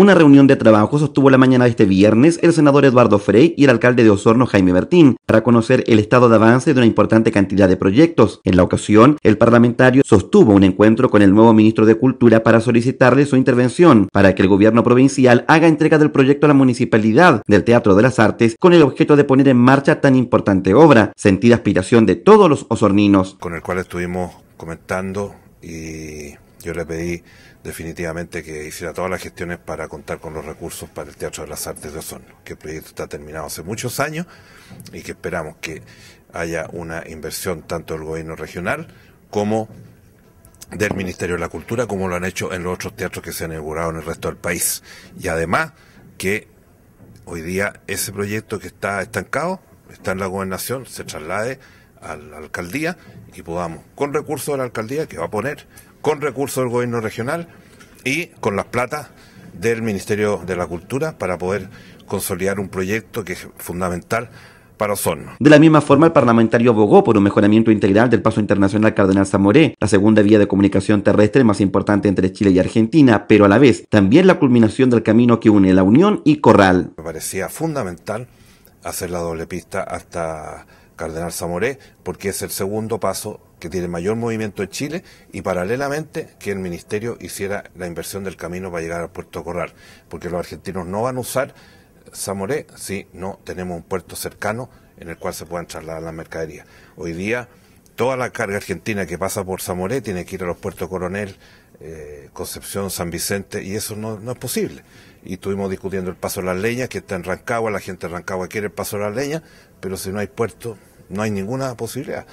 Una reunión de trabajo sostuvo la mañana de este viernes el senador Eduardo Frey y el alcalde de Osorno Jaime Bertín para conocer el estado de avance de una importante cantidad de proyectos. En la ocasión, el parlamentario sostuvo un encuentro con el nuevo ministro de Cultura para solicitarle su intervención para que el gobierno provincial haga entrega del proyecto a la municipalidad del Teatro de las Artes con el objeto de poner en marcha tan importante obra, sentida aspiración de todos los osorninos. Con el cual estuvimos comentando y yo le pedí definitivamente que hiciera todas las gestiones para contar con los recursos para el Teatro de las Artes de Osorno, que el proyecto está terminado hace muchos años y que esperamos que haya una inversión tanto del gobierno regional como del Ministerio de la Cultura, como lo han hecho en los otros teatros que se han inaugurado en el resto del país. Y además que hoy día ese proyecto que está estancado, está en la gobernación, se traslade a la alcaldía y podamos, con recursos de la alcaldía que va a poner, con recursos del gobierno regional y con las platas del Ministerio de la Cultura para poder consolidar un proyecto que es fundamental para Osorno. De la misma forma, el parlamentario abogó por un mejoramiento integral del paso internacional Cardenal Zamoré, la segunda vía de comunicación terrestre más importante entre Chile y Argentina, pero a la vez también la culminación del camino que une La Unión y Corral. Me parecía fundamental hacer la doble pista hasta Cardenal Zamoré, porque es el segundo paso que tiene mayor movimiento en Chile y paralelamente que el Ministerio hiciera la inversión del camino para llegar al puerto Corral, porque los argentinos no van a usar Zamoré si no tenemos un puerto cercano en el cual se puedan trasladar las mercaderías. Hoy día toda la carga argentina que pasa por Zamoré tiene que ir a los puertos Coronel, eh, Concepción, San Vicente, y eso no, no, es posible. Y estuvimos discutiendo el paso de las leñas, que está en Rancagua, la gente de Rancagua quiere el paso de la leña pero si no hay puerto, no hay ninguna posibilidad.